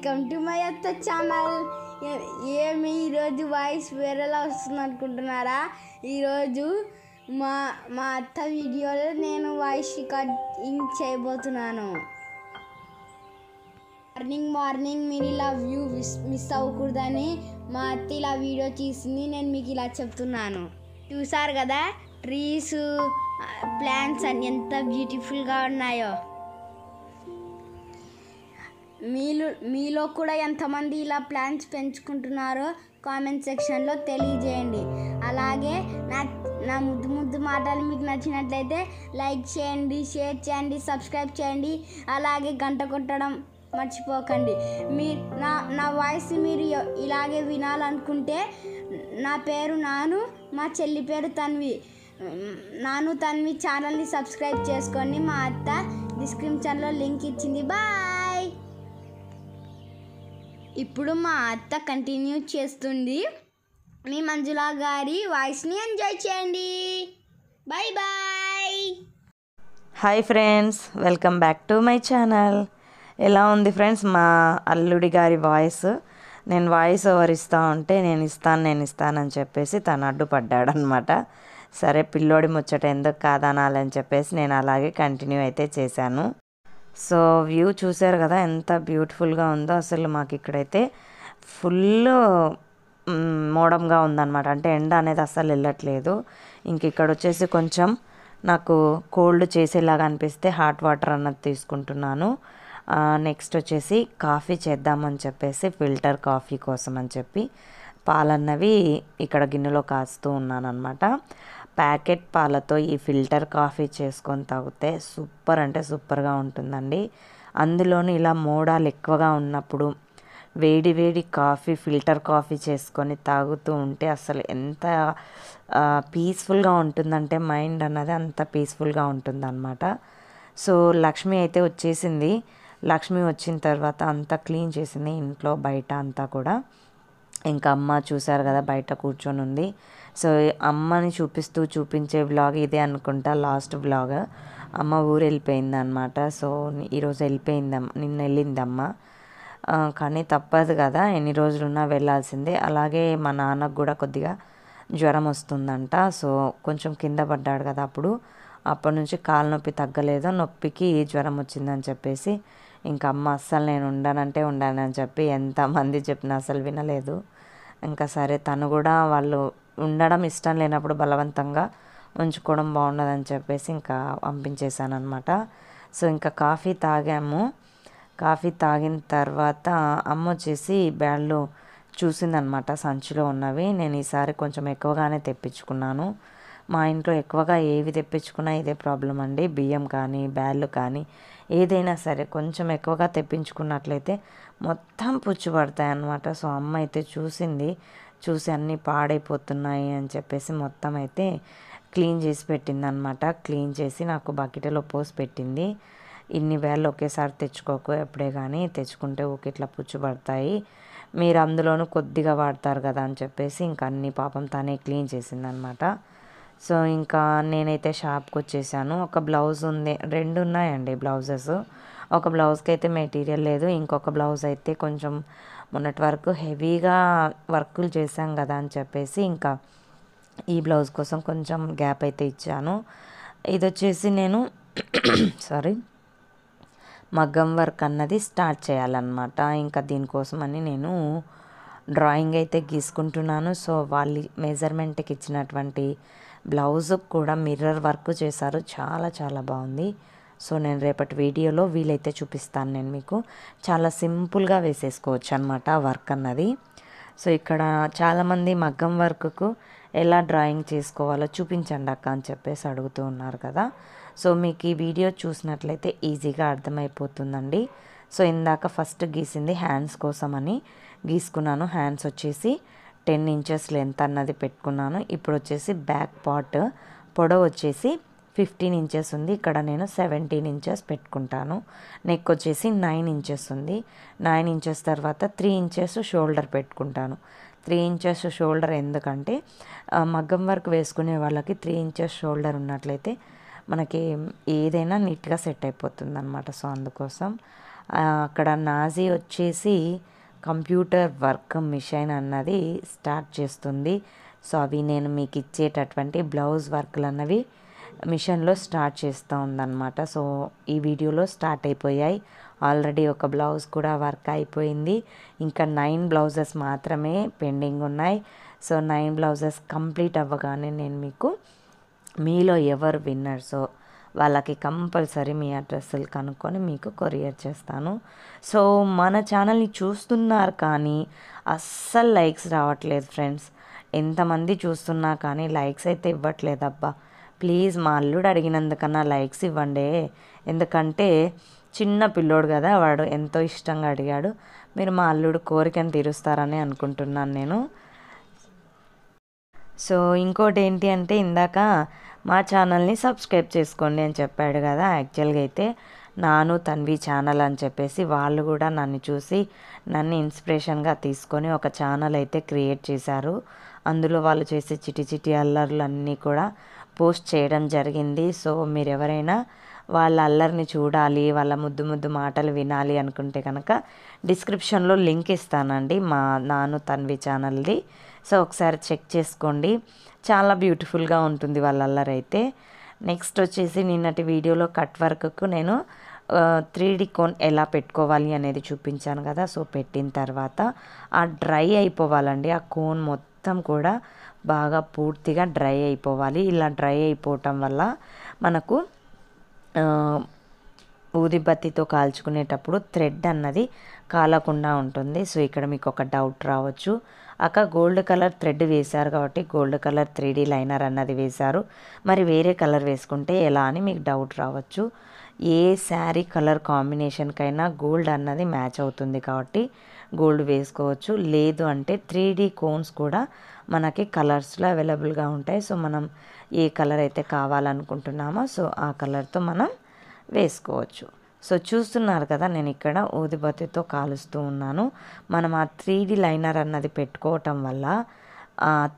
welcome to my అత్త channel ఏమి ఈరోజు వాయిస్ వేరేలా వస్తుంది అనుకుంటున్నారా ఈరోజు మా మా అత్త వీడియోలో నేను వాయిస్ రికార్డింగ్ చేయబోతున్నాను మార్నింగ్ మార్నింగ్ మీరు ఇలా వ్యూ మిస్ అవ్వకూడదని మా అత్త ఇలా వీడియో తీసింది నేను మీకు ఇలా చెప్తున్నాను చూసారు కదా ట్రీస్ ప్లాంట్స్ అని ఎంత బ్యూటిఫుల్గా ఉన్నాయో మీలు మీలో కూడా ఎంతమంది ఇలా ప్లాన్స్ పెంచుకుంటున్నారో కామెంట్ సెక్షన్లో తెలియజేయండి అలాగే నా నా ముద్దు ముద్దు మాటలు మీకు నచ్చినట్లయితే లైక్ చేయండి షేర్ చేయండి సబ్స్క్రైబ్ చేయండి అలాగే గంట కొట్టడం మర్చిపోకండి మీ నా నా వాయిస్ మీరు ఇలాగే వినాలనుకుంటే నా పేరు నాను మా చెల్లి పేరు తన్వి నాను తన్వి ఛానల్ని సబ్స్క్రైబ్ చేసుకొని మా అత్త డిస్క్రిప్షన్లో లింక్ ఇచ్చింది బాయ్ ఇప్పుడు మా అత్త కంటిన్యూ చేస్తుంది మీ మంజులా గారి వాయిస్ని ఎంజాయ్ చేయండి bye bye hi friends welcome back to my channel ఎలా ఉంది ఫ్రెండ్స్ మా అల్లుడి గారి వాయిస్ నేను వాయిస్ ఓవర్ ఇస్తా ఉంటే నేను ఇస్తాను నేను ఇస్తానని చెప్పేసి తను అడ్డుపడ్డాడనమాట సరే పిల్లోడి ముచ్చట ఎందుకు కాదనాలని చెప్పేసి నేను అలాగే కంటిన్యూ అయితే చేశాను సో వ్యూ చూశారు కదా ఎంత బ్యూటిఫుల్గా ఉందో అసలు మాకు ఇక్కడైతే ఫుల్ మోడంగా ఉందన్నమాట అంటే ఎండ అనేది అస్సలు వెళ్ళట్లేదు ఇంక ఇక్కడ వచ్చేసి కొంచెం నాకు కోల్డ్ చేసేలాగా అనిపిస్తే హాట్ వాటర్ అన్నది తీసుకుంటున్నాను నెక్స్ట్ వచ్చేసి కాఫీ చేద్దామని చెప్పేసి ఫిల్టర్ కాఫీ కోసం అని చెప్పి పాలన్నవి ఇక్కడ గిన్నెలో కాస్తూ ఉన్నానన్నమాట ప్యాకెట్ పాలతో ఈ ఫిల్టర్ కాఫీ చేసుకొని తాగితే సూపర్ అంటే సూపర్గా ఉంటుందండి అందులోనూ ఇలా మోడాలు ఎక్కువగా ఉన్నప్పుడు వేడి వేడి కాఫీ ఫిల్టర్ కాఫీ చేసుకొని తాగుతూ ఉంటే అసలు ఎంత పీస్ఫుల్గా ఉంటుందంటే మైండ్ అన్నది అంత పీస్ఫుల్గా ఉంటుందన్నమాట సో లక్ష్మి అయితే వచ్చేసింది లక్ష్మి వచ్చిన తర్వాత అంతా క్లీన్ చేసింది ఇంట్లో బయట అంతా కూడా ఇంకా అమ్మ చూశారు కదా బయట కూర్చొని ఉంది సో అమ్మని చూపిస్తూ చూపించే బ్లాగ్ ఇదే అనుకుంటా లాస్ట్ బ్లాగ్ అమ్మ ఊరు వెళ్ళిపోయింది అనమాట సో ఈరోజు వెళ్ళిపోయింది అమ్మ నిన్న వెళ్ళింది అమ్మ కానీ తప్పదు కదా ఎన్ని రోజులున్నా వెళ్ళాల్సిందే అలాగే మా నాన్నకు కూడా కొద్దిగా జ్వరం వస్తుందంట సో కొంచెం కింద పడ్డాడు కదా అప్పుడు అప్పటి నుంచి కాలు నొప్పి తగ్గలేదు నొప్పికి జ్వరం వచ్చిందని చెప్పేసి ఇంకా అమ్మ అస్సలు నేను ఉండానంటే ఉండానని చెప్పి ఎంతమంది చెప్పినా అసలు వినలేదు ఇంకా సరే తను కూడా వాళ్ళు ఉండడం ఇష్టం లేనప్పుడు బలవంతంగా ఉంచుకోవడం అని చెప్పేసి ఇంకా పంపించేశాను అనమాట సో ఇంకా కాఫీ తాగాము కాఫీ తాగిన తర్వాత అమ్మ వచ్చేసి బ్యాడ్లు చూసిందనమాట సంచిలో ఉన్నవి నేను ఈసారి కొంచెం ఎక్కువగానే తెప్పించుకున్నాను మా ఇంట్లో ఎక్కువగా ఏవి తెప్పించుకున్నా ఇదే ప్రాబ్లం అండి బియ్యం కానీ బ్యాళ్ళు కానీ ఏదైనా సరే కొంచెం ఎక్కువగా తెప్పించుకున్నట్లయితే మొత్తం పుచ్చుపడతాయి అన్నమాట సో అమ్మ అయితే చూసింది చూసి అన్నీ పాడైపోతున్నాయి అని చెప్పేసి మొత్తం అయితే క్లీన్ చేసి పెట్టింది అనమాట క్లీన్ చేసి నాకు బకెట్లో పోసి పెట్టింది ఇన్ని వేళ్ళు ఒకేసారి తెచ్చుకోకు ఎప్పుడే కానీ తెచ్చుకుంటే ఊకి ఇట్లా పుచ్చుపడతాయి మీరు అందులోనూ కొద్దిగా వాడతారు కదా అని చెప్పేసి ఇంకా అన్ని పాపం తానే క్లీన్ చేసింది అనమాట సో ఇంకా నేనైతే షాప్కి వచ్చేసాను ఒక బ్లౌజ్ ఉంది రెండు ఉన్నాయండి బ్లౌజెస్ ఒక బ్లౌజ్కి అయితే మెటీరియల్ లేదు ఇంకొక బ్లౌజ్ అయితే కొంచెం మొన్నటి వరకు హెవీగా వర్కులు చేశాం కదా అని చెప్పేసి ఇంకా ఈ బ్లౌజ్ కోసం కొంచెం గ్యాప్ అయితే ఇచ్చాను ఇది వచ్చేసి నేను సారీ మగ్గం వర్క్ అన్నది స్టార్ట్ చేయాలన్నమాట ఇంకా దీనికోసం అని నేను డ్రాయింగ్ అయితే గీసుకుంటున్నాను సో వాళ్ళు మెజర్మెంట్కి ఇచ్చినటువంటి బ్లౌజ్ కూడా మిర్రర్ వర్క్ చేశారు చాలా చాలా బాగుంది సో నేను రేపటి వీడియోలో వీలైతే చూపిస్తాను నేను మీకు చాలా సింపుల్గా వేసేసుకోవచ్చు అనమాట వర్క్ అన్నది సో ఇక్కడ చాలామంది మగ్గం వర్క్కు ఎలా డ్రాయింగ్ చేసుకోవాలో చూపించండి అక్క అని చెప్పేసి అడుగుతూ ఉన్నారు కదా సో మీకు ఈ వీడియో చూసినట్లయితే ఈజీగా అర్థమైపోతుందండి సో ఇందాక ఫస్ట్ గీసింది హ్యాండ్స్ కోసమని గీసుకున్నాను హ్యాండ్స్ వచ్చేసి టెన్ ఇంచెస్ లెంత్ అన్నది పెట్టుకున్నాను ఇప్పుడు వచ్చేసి బ్యాక్ పార్ట్ పొడవు వచ్చేసి ఫిఫ్టీన్ ఇంచెస్ ఉంది ఇక్కడ నేను సెవెంటీన్ ఇంచెస్ పెట్టుకుంటాను నెక్ వచ్చేసి నైన్ ఇంచెస్ ఉంది నైన్ ఇంచెస్ తర్వాత త్రీ ఇంచెస్ షోల్డర్ పెట్టుకుంటాను త్రీ ఇంచెస్ షోల్డర్ ఎందుకంటే మగ్గం వర్క్ వేసుకునే వాళ్ళకి త్రీ ఇంచెస్ షోల్డర్ ఉన్నట్లయితే మనకి ఏదైనా నీట్గా సెట్ అయిపోతుంది అనమాట సో అందుకోసం అక్కడ నాజీ వచ్చేసి కంప్యూటర్ వర్క్ మిషన్ అన్నది స్టార్ట్ చేస్తుంది సో అవి నేను మీకు ఇచ్చేటటువంటి బ్లౌజ్ వర్క్లు అన్నవి మిషన్లో స్టార్ట్ చేస్తూ ఉందన్నమాట సో ఈ వీడియోలో స్టార్ట్ అయిపోయాయి ఆల్రెడీ ఒక బ్లౌజ్ కూడా వర్క్ అయిపోయింది ఇంకా నైన్ బ్లౌజెస్ మాత్రమే పెండింగ్ ఉన్నాయి సో నైన్ బ్లౌజెస్ కంప్లీట్ అవ్వగానే నేను మీకు మీలో ఎవరు విన్నర్సో వాళ్ళకి కంపల్సరీ మీ అడ్రస్లు కనుక్కొని మీకు కొరియర్ చేస్తాను సో మన ఛానల్ని చూస్తున్నారు కానీ అస్సలు లైక్స్ రావట్లేదు ఫ్రెండ్స్ ఎంతమంది చూస్తున్నా కానీ లైక్స్ అయితే ఇవ్వట్లేదబ్బా ప్లీజ్ మా అల్లుడు అడిగినందుకన్నా లైక్స్ ఇవ్వండి ఎందుకంటే చిన్న పిల్లోడు కదా వాడు ఎంతో ఇష్టంగా అడిగాడు మీరు మా అల్లుడు కోరికను తీరుస్తారని అనుకుంటున్నాను నేను సో ఇంకోటి ఏంటి అంటే ఇందాక మా ఛానల్ని సబ్స్క్రైబ్ చేసుకోండి అని చెప్పాడు కదా యాక్చువల్గా అయితే నాను తన్వి ఛానల్ అని చెప్పేసి వాళ్ళు కూడా నన్ను చూసి నన్ను ఇన్స్పిరేషన్గా తీసుకొని ఒక ఛానల్ అయితే క్రియేట్ చేశారు అందులో వాళ్ళు చేసే చిటి చిటి అల్లర్లు అన్నీ కూడా పోస్ట్ చేయడం జరిగింది సో మీరు ఎవరైనా వాళ్ళ అల్లరిని చూడాలి వాళ్ళ ముద్దు ముద్దు మాటలు వినాలి అనుకుంటే కనుక డిస్క్రిప్షన్లో లింక్ ఇస్తానండి మా నాను తన్వి ఛానల్ది సో ఒకసారి చెక్ చేసుకోండి చాలా బ్యూటిఫుల్గా ఉంటుంది వాళ్ళ అల్లరి అయితే నెక్స్ట్ వచ్చేసి నిన్నటి వీడియోలో కట్ వర్క్కు నేను త్రీ డి కోన్ ఎలా పెట్టుకోవాలి అనేది చూపించాను కదా సో పెట్టిన తర్వాత ఆ డ్రై అయిపోవాలండి ఆ కోన్ మొత్తం కూడా బాగా పూర్తిగా డ్రై అయిపోవాలి ఇలా డ్రై అయిపోవటం వల్ల మనకు ఊదిబత్తితో కాల్చుకునేటప్పుడు థ్రెడ్ అన్నది కాలకుండా ఉంటుంది సో ఇక్కడ మీకు ఒక డౌట్ రావచ్చు అక్క గోల్డ్ కలర్ థ్రెడ్ వేశారు కాబట్టి గోల్డ్ కలర్ త్రీ లైనర్ అన్నది వేశారు మరి వేరే కలర్ వేసుకుంటే ఎలా అని మీకు డౌట్ రావచ్చు ఏ శారీ కలర్ కాంబినేషన్కైనా గోల్డ్ అన్నది మ్యాచ్ అవుతుంది కాబట్టి గోల్డ్ వేసుకోవచ్చు లేదు అంటే త్రీ డీ కోన్స్ కూడా మనకి కలర్స్లో అవైలబుల్గా ఉంటాయి సో మనం ఏ కలర్ అయితే కావాలనుకుంటున్నామో సో ఆ కలర్తో మనం వేసుకోవచ్చు సో చూస్తున్నారు కదా నేను ఇక్కడ ఊదిబత్తితో కాలుస్తూ ఉన్నాను మనం ఆ త్రీ లైనర్ అన్నది పెట్టుకోవటం వల్ల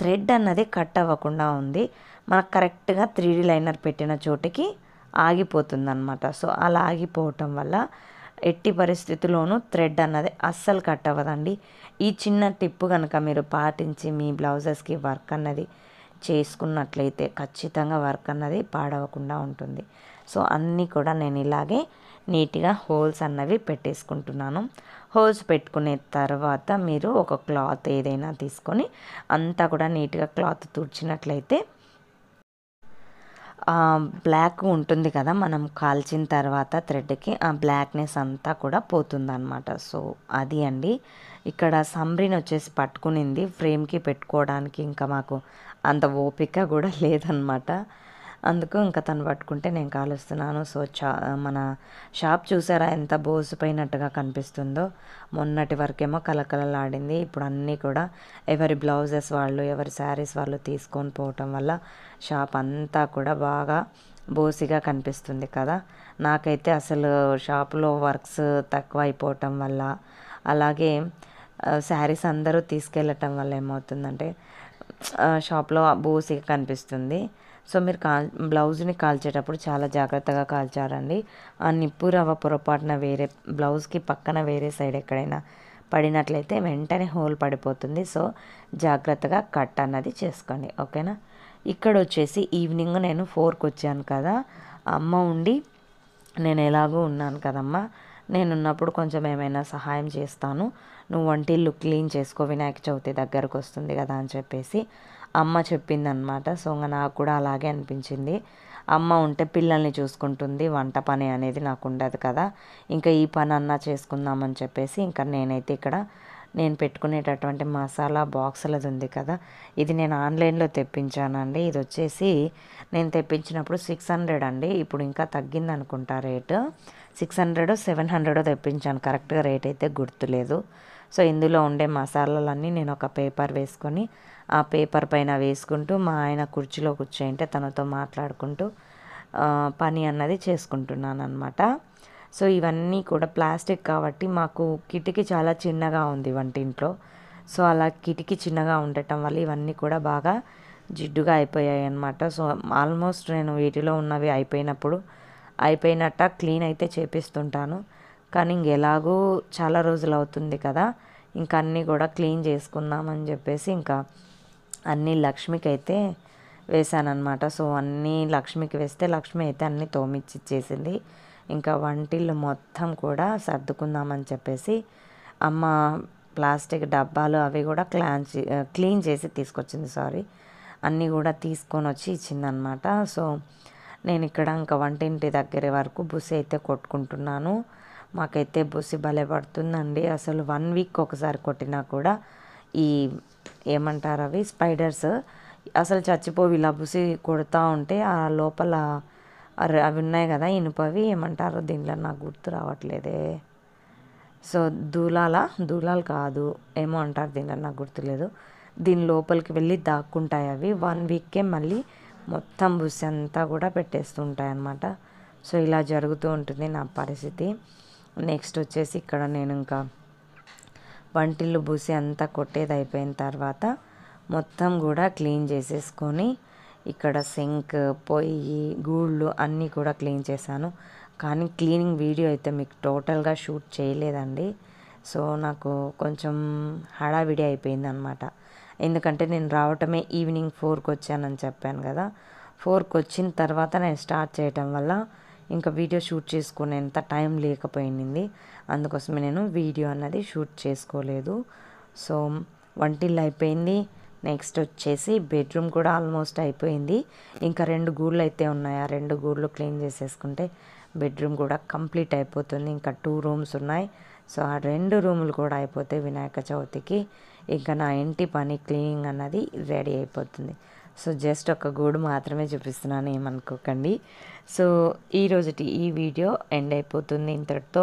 థ్రెడ్ అన్నది కట్ అవ్వకుండా ఉంది మనకు కరెక్ట్గా త్రీ డీ లైనర్ పెట్టిన చోటికి ఆగిపోతుంది అనమాట సో అలా ఆగిపోవటం వల్ల ఎట్టి పరిస్థితుల్లోనూ థ్రెడ్ అన్నది అస్సలు కట్ అవ్వదండి ఈ చిన్న టిప్ కనుక మీరు పాటించి మీ బ్లౌజెస్కి వర్క్ అన్నది చేసుకున్నట్లయితే ఖచ్చితంగా వర్క్ అన్నది పాడవకుండా ఉంటుంది సో అన్నీ కూడా నేను ఇలాగే నీట్గా హోల్స్ అన్నవి పెట్టేసుకుంటున్నాను హోల్స్ పెట్టుకునే తర్వాత మీరు ఒక క్లాత్ ఏదైనా తీసుకొని అంతా కూడా నీట్గా క్లాత్ తుడిచినట్లయితే బ్లాక్ ఉంటుంది కదా మనం కాల్చిన తర్వాత థ్రెడ్కి ఆ బ్లాక్నెస్ అంతా కూడా అనమాట సో అది అండి ఇక్కడ సంబ్రిని వచ్చేసి పట్టుకునింది ఫ్రేమ్కి పెట్టుకోవడానికి ఇంకా మాకు అంత ఓపిక కూడా లేదనమాట అందుకు ఇంకా తను పట్టుకుంటే నేను కాలుస్తున్నాను సో చా మన షాప్ చూసారా ఎంత బోసిపోయినట్టుగా కనిపిస్తుందో మొన్నటి వరకేమో కలకలలాడింది ఇప్పుడు అన్నీ కూడా ఎవరి బ్లౌజెస్ వాళ్ళు ఎవరి శారీస్ వాళ్ళు తీసుకొని పోవటం వల్ల షాప్ అంతా కూడా బాగా బోసిగా కనిపిస్తుంది కదా నాకైతే అసలు షాప్లో వర్క్స్ తక్కువ అయిపోవటం వల్ల అలాగే శారీస్ అందరూ తీసుకెళ్ళటం వల్ల ఏమవుతుందంటే షాప్లో బోసిగా కనిపిస్తుంది సో మీరు కాల్ బ్లౌజ్ని కాల్చేటప్పుడు చాలా జాగ్రత్తగా కాల్చారండి ఆ నిప్పు రవ్వ పొరపాటున వేరే బ్లౌజ్కి పక్కన వేరే సైడ్ ఎక్కడైనా పడినట్లయితే వెంటనే హోల్ పడిపోతుంది సో జాగ్రత్తగా కట్ అన్నది చేసుకోండి ఓకేనా ఇక్కడ వచ్చేసి ఈవినింగ్ నేను ఫోర్కి వచ్చాను కదా అమ్మ ఉండి నేను ఎలాగో ఉన్నాను కదమ్మా నేనున్నప్పుడు కొంచెం ఏమైనా సహాయం చేస్తాను నువ్వు వంటిల్లు క్లీన్ చేసుకో వినాయక చవితి దగ్గరకు వస్తుంది కదా అని చెప్పేసి అమ్మ చెప్పిందనమాట సో ఇంకా నాకు కూడా అలాగే అనిపించింది అమ్మ ఉంటే పిల్లల్ని చూసుకుంటుంది వంట పని అనేది నాకు ఉండదు కదా ఇంకా ఈ పని అన్నా చేసుకుందామని చెప్పేసి ఇంకా నేనైతే ఇక్కడ నేను పెట్టుకునేటటువంటి మసాలా బాక్సులది ఉంది కదా ఇది నేను ఆన్లైన్లో తెప్పించానండి ఇది వచ్చేసి నేను తెప్పించినప్పుడు సిక్స్ హండ్రెడ్ అండి ఇప్పుడు ఇంకా తగ్గింది అనుకుంటా రేటు సిక్స్ హండ్రెడ్ సెవెన్ హండ్రెడో తెప్పించాను కరెక్ట్గా రేట్ అయితే గుర్తులేదు సో ఇందులో ఉండే మసాలాలన్నీ నేను ఒక పేపర్ వేసుకొని ఆ పేపర్ పైన వేసుకుంటూ మా ఆయన కుర్చీలో కూర్చోంటే తనతో మాట్లాడుకుంటూ పని అన్నది చేసుకుంటున్నాను అనమాట సో ఇవన్నీ కూడా ప్లాస్టిక్ కాబట్టి మాకు కిటికీ చాలా చిన్నగా ఉంది వంటింట్లో సో అలా కిటికీ చిన్నగా ఉండటం వల్ల ఇవన్నీ కూడా బాగా జిడ్డుగా అయిపోయాయి అనమాట సో ఆల్మోస్ట్ నేను వీటిలో ఉన్నవి అయిపోయినప్పుడు అయిపోయినట్ట క్లీన్ అయితే చేపిస్తుంటాను కానీ ఇంకెలాగూ చాలా రోజులు అవుతుంది కదా ఇంకా అన్నీ కూడా క్లీన్ చేసుకుందామని చెప్పేసి ఇంకా అన్నీ లక్ష్మికి అయితే వేశానమాట సో అన్నీ లక్ష్మికి వేస్తే లక్ష్మి అయితే అన్నీ తోమిచ్చిచ్చేసింది ఇంకా వంటిల్లు మొత్తం కూడా సర్దుకుందామని చెప్పేసి అమ్మ ప్లాస్టిక్ డబ్బాలు అవి కూడా క్లాన్ క్లీన్ చేసి తీసుకొచ్చింది సారీ అన్నీ కూడా తీసుకొని వచ్చి ఇచ్చిందనమాట సో నేను ఇక్కడ ఇంకా వంటింటి దగ్గర వరకు బుసి అయితే కొట్టుకుంటున్నాను మాకైతే బుసి భలే పడుతుందండి అసలు వన్ వీక్ ఒకసారి కొట్టినా కూడా ఈ ఏమంటారు అవి స్పైడర్స్ అసలు చచ్చిపోవి ఇలా బుసి కొడుతూ ఉంటే ఆ లోపల అవి ఉన్నాయి కదా ఇనుపవి ఏమంటారు దీంట్లో నాకు గుర్తు రావట్లేదే సో దూలాల దూలాలు కాదు ఏమో అంటారు దీంట్లో నాకు గుర్తులేదు దీని లోపలికి వెళ్ళి దాక్కుంటాయి అవి వన్ వీక్కే మళ్ళీ మొత్తం బుస్సి అంతా కూడా పెట్టేస్తుంటాయి అన్నమాట సో ఇలా జరుగుతూ ఉంటుంది నా పరిస్థితి నెక్స్ట్ వచ్చేసి ఇక్కడ నేను ఇంకా వంటిల్లు బూసి అంతా కొట్టేది అయిపోయిన తర్వాత మొత్తం కూడా క్లీన్ చేసేసుకొని ఇక్కడ సింక్ పొయ్యి గూళ్ళు అన్నీ కూడా క్లీన్ చేశాను కానీ క్లీనింగ్ వీడియో అయితే మీకు టోటల్గా షూట్ చేయలేదండి సో నాకు కొంచెం హడావిడి అయిపోయింది అనమాట ఎందుకంటే నేను రావటమే ఈవినింగ్ ఫోర్కి వచ్చానని చెప్పాను కదా ఫోర్కి వచ్చిన తర్వాత నేను స్టార్ట్ చేయటం వల్ల ఇంకా వీడియో షూట్ చేసుకునేంత టైం లేకపోయింది అందుకోసమే నేను వీడియో అన్నది షూట్ చేసుకోలేదు సో వంటిల్లు అయిపోయింది నెక్స్ట్ వచ్చేసి బెడ్రూమ్ కూడా ఆల్మోస్ట్ అయిపోయింది ఇంకా రెండు గూళ్ళు అయితే ఉన్నాయి ఆ రెండు గూళ్ళు క్లీన్ చేసేసుకుంటే బెడ్రూమ్ కూడా కంప్లీట్ అయిపోతుంది ఇంకా టూ రూమ్స్ ఉన్నాయి సో ఆ రెండు రూములు కూడా అయిపోతే వినాయక చవితికి ఇంకా నా ఇంటి పని క్లీనింగ్ అన్నది రెడీ అయిపోతుంది సో జస్ట్ ఒక గూడు మాత్రమే చూపిస్తున్నాను ఏమనుకోకండి సో ఈరోజుటి ఈ వీడియో ఎండ్ అయిపోతుంది ఇంతటితో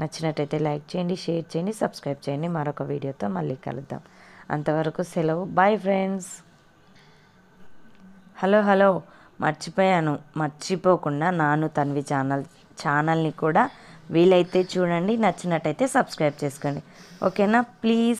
నచ్చినట్టయితే లైక్ చేయండి షేర్ చేయండి సబ్స్క్రైబ్ చేయండి మరొక వీడియోతో మళ్ళీ కలుద్దాం అంతవరకు సెలవు బాయ్ ఫ్రెండ్స్ హలో హలో మర్చిపోయాను మర్చిపోకుండా నాను తన్వి ఛానల్ ఛానల్ని కూడా వీలైతే చూడండి నచ్చినట్టయితే సబ్స్క్రైబ్ చేసుకోండి ఓకేనా ప్లీజ్